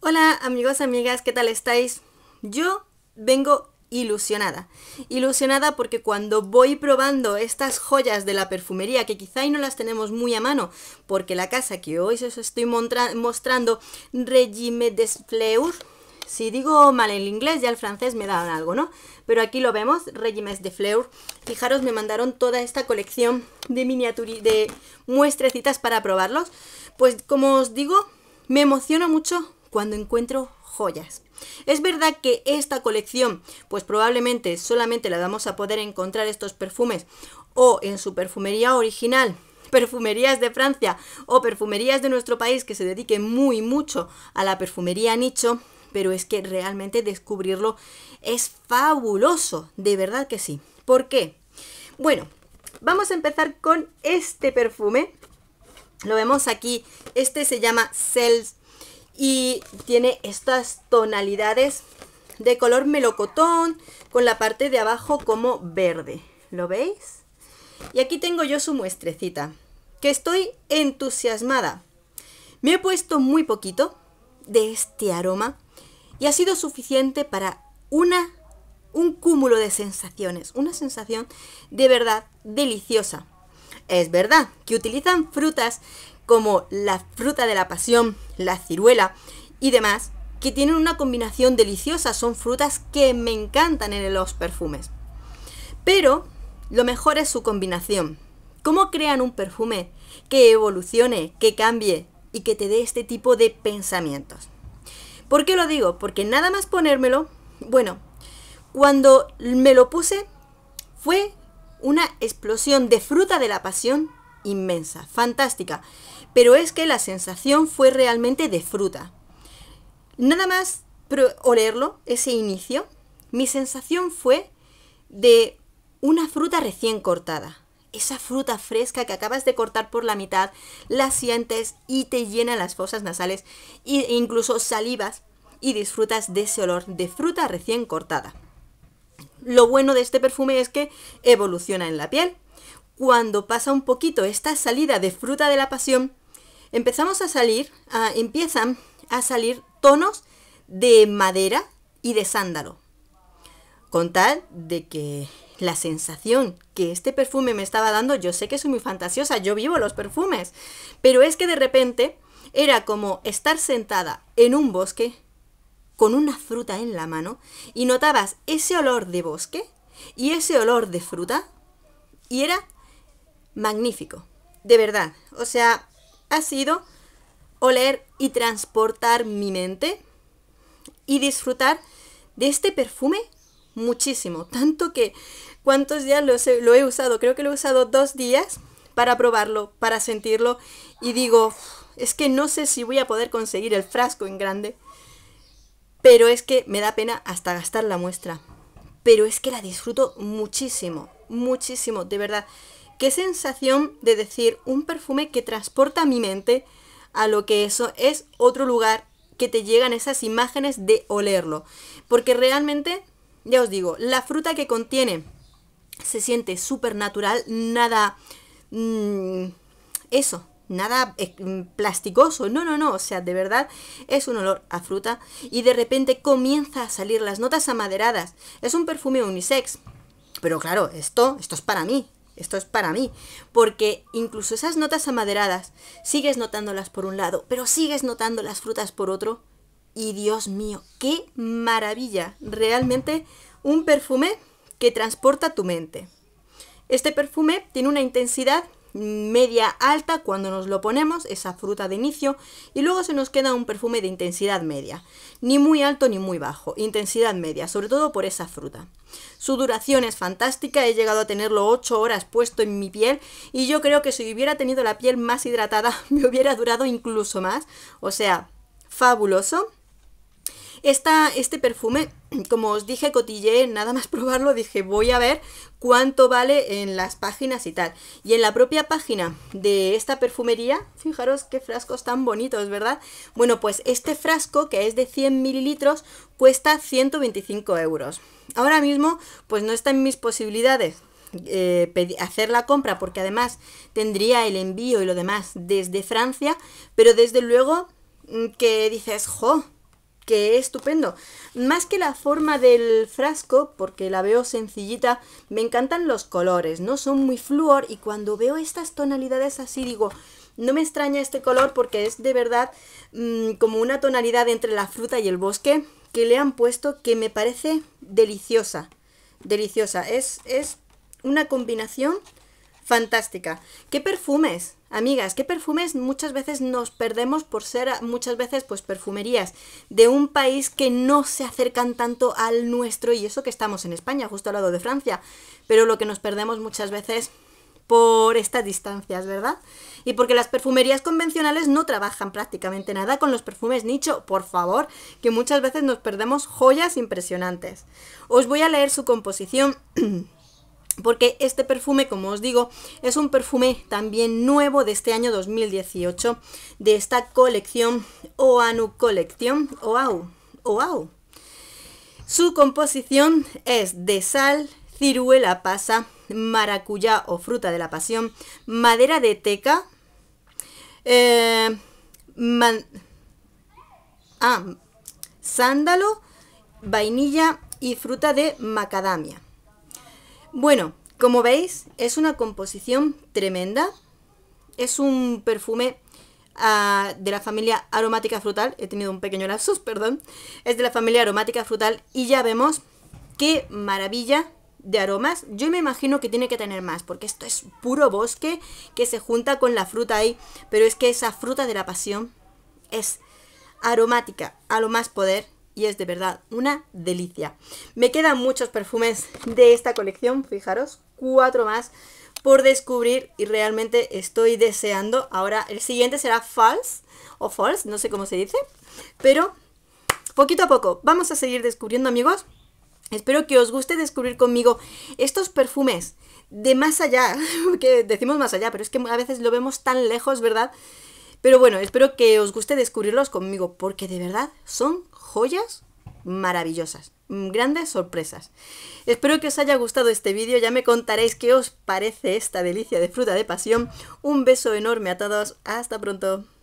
Hola amigos, amigas, ¿qué tal estáis? Yo vengo ilusionada. Ilusionada porque cuando voy probando estas joyas de la perfumería, que quizá y no las tenemos muy a mano, porque la casa que hoy os estoy mostrando, Regime des Fleurs, si digo mal el inglés, ya el francés me dan algo, ¿no? Pero aquí lo vemos, Regimes de Fleur. Fijaros, me mandaron toda esta colección de miniaturas, de muestrecitas para probarlos. Pues como os digo, me emociona mucho cuando encuentro joyas. Es verdad que esta colección, pues probablemente solamente la vamos a poder encontrar estos perfumes o en su perfumería original, perfumerías de Francia o perfumerías de nuestro país que se dediquen muy mucho a la perfumería nicho, pero es que realmente descubrirlo es fabuloso, de verdad que sí. ¿Por qué? Bueno, vamos a empezar con este perfume. Lo vemos aquí, este se llama Cells y tiene estas tonalidades de color melocotón con la parte de abajo como verde. ¿Lo veis? Y aquí tengo yo su muestrecita, que estoy entusiasmada. Me he puesto muy poquito de este aroma y ha sido suficiente para una un cúmulo de sensaciones, una sensación de verdad deliciosa. Es verdad que utilizan frutas como la fruta de la pasión, la ciruela y demás, que tienen una combinación deliciosa, son frutas que me encantan en los perfumes. Pero lo mejor es su combinación. ¿Cómo crean un perfume que evolucione, que cambie y que te dé este tipo de pensamientos? ¿Por qué lo digo? Porque nada más ponérmelo, bueno, cuando me lo puse fue una explosión de fruta de la pasión inmensa, fantástica pero es que la sensación fue realmente de fruta. Nada más olerlo, ese inicio, mi sensación fue de una fruta recién cortada. Esa fruta fresca que acabas de cortar por la mitad, la sientes y te llena las fosas nasales e incluso salivas y disfrutas de ese olor de fruta recién cortada. Lo bueno de este perfume es que evoluciona en la piel, cuando pasa un poquito esta salida de fruta de la pasión, empezamos a salir, empiezan a salir tonos de madera y de sándalo. Con tal de que la sensación que este perfume me estaba dando, yo sé que soy muy fantasiosa, yo vivo los perfumes, pero es que de repente era como estar sentada en un bosque con una fruta en la mano y notabas ese olor de bosque y ese olor de fruta y era magnífico, de verdad. O sea, ha sido oler y transportar mi mente y disfrutar de este perfume muchísimo. Tanto que, ¿cuántos días lo he, usado? Creo que lo he usado dos días para probarlo, para sentirlo. Y digo, es que no sé si voy a poder conseguir el frasco en grande. Pero es que me da pena hasta gastar la muestra. Pero es que la disfruto muchísimo, muchísimo, de verdad qué sensación de decir un perfume que transporta mi mente a lo que eso es otro lugar que te llegan esas imágenes de olerlo. Porque realmente, ya os digo, la fruta que contiene se siente súper natural, nada... Mm, eso, nada eh, plasticoso, no, no, no, o sea, de verdad es un olor a fruta y de repente comienza a salir las notas amaderadas. Es un perfume unisex, pero claro, esto, esto es para mí, esto es para mí, porque incluso esas notas amaderadas, sigues notándolas por un lado, pero sigues notando las frutas por otro, y Dios mío, qué maravilla, realmente un perfume que transporta tu mente. Este perfume tiene una intensidad media alta cuando nos lo ponemos, esa fruta de inicio, y luego se nos queda un perfume de intensidad media, ni muy alto ni muy bajo, intensidad media, sobre todo por esa fruta. Su duración es fantástica, he llegado a tenerlo 8 horas puesto en mi piel y yo creo que si hubiera tenido la piel más hidratada me hubiera durado incluso más, o sea, fabuloso. está este perfume como os dije, cotillé nada más probarlo, dije, voy a ver cuánto vale en las páginas y tal. Y en la propia página de esta perfumería, fijaros qué frascos tan bonitos, ¿verdad? Bueno, pues este frasco, que es de 100 mililitros, cuesta 125 euros. Ahora mismo, pues no está en mis posibilidades, eh, hacer la compra porque además tendría el envío y lo demás desde Francia, pero desde luego mm, que dices, jo, que estupendo. Más que la forma del frasco, porque la veo sencillita, me encantan los colores, ¿no? Son muy flúor y cuando veo estas tonalidades así digo, no me extraña este color porque es de verdad mm, como una tonalidad entre la fruta y el bosque que le han puesto que me parece deliciosa. Deliciosa. Es, es una combinación fantástica. ¿Qué perfumes? Amigas, ¿qué perfumes muchas veces nos perdemos por ser muchas veces pues perfumerías de un país que no se acercan tanto al nuestro y eso que estamos en España, justo al lado de Francia, pero lo que nos perdemos muchas veces por estas distancias, ¿verdad? Y porque las perfumerías convencionales no trabajan prácticamente nada con los perfumes nicho, por favor, que muchas veces nos perdemos joyas impresionantes. Os voy a leer su composición porque este perfume, como os digo, es un perfume también nuevo de este año 2018, de esta colección Oanu colección, Oau, Oau. Su composición es de sal, ciruela pasa, maracuyá o fruta de la pasión, madera de teca, eh, ah, sándalo, vainilla y fruta de macadamia. Bueno, como veis, es una composición tremenda. Es un perfume ah, de la familia aromática frutal. He tenido un pequeño lapsus, perdón. Es de la familia aromática frutal y ya vemos qué maravilla de aromas. Yo me imagino que tiene que tener más, porque esto es puro bosque que se junta con la fruta ahí. Pero es que esa fruta de la pasión es aromática a lo más poder y es de verdad una delicia. Me quedan muchos perfumes de esta colección, fijaros, cuatro más por descubrir y realmente estoy deseando. Ahora el siguiente será False o False, no sé cómo se dice, pero poquito a poco vamos a seguir descubriendo amigos. Espero que os guste descubrir conmigo estos perfumes de más allá, que decimos más allá, pero es que a veces lo vemos tan lejos, ¿verdad? Pero bueno, espero que os guste descubrirlos conmigo, porque de verdad son joyas maravillosas, mm, grandes sorpresas. Espero que os haya gustado este vídeo, ya me contaréis qué os parece esta delicia de fruta de pasión. Un beso enorme a todos, hasta pronto.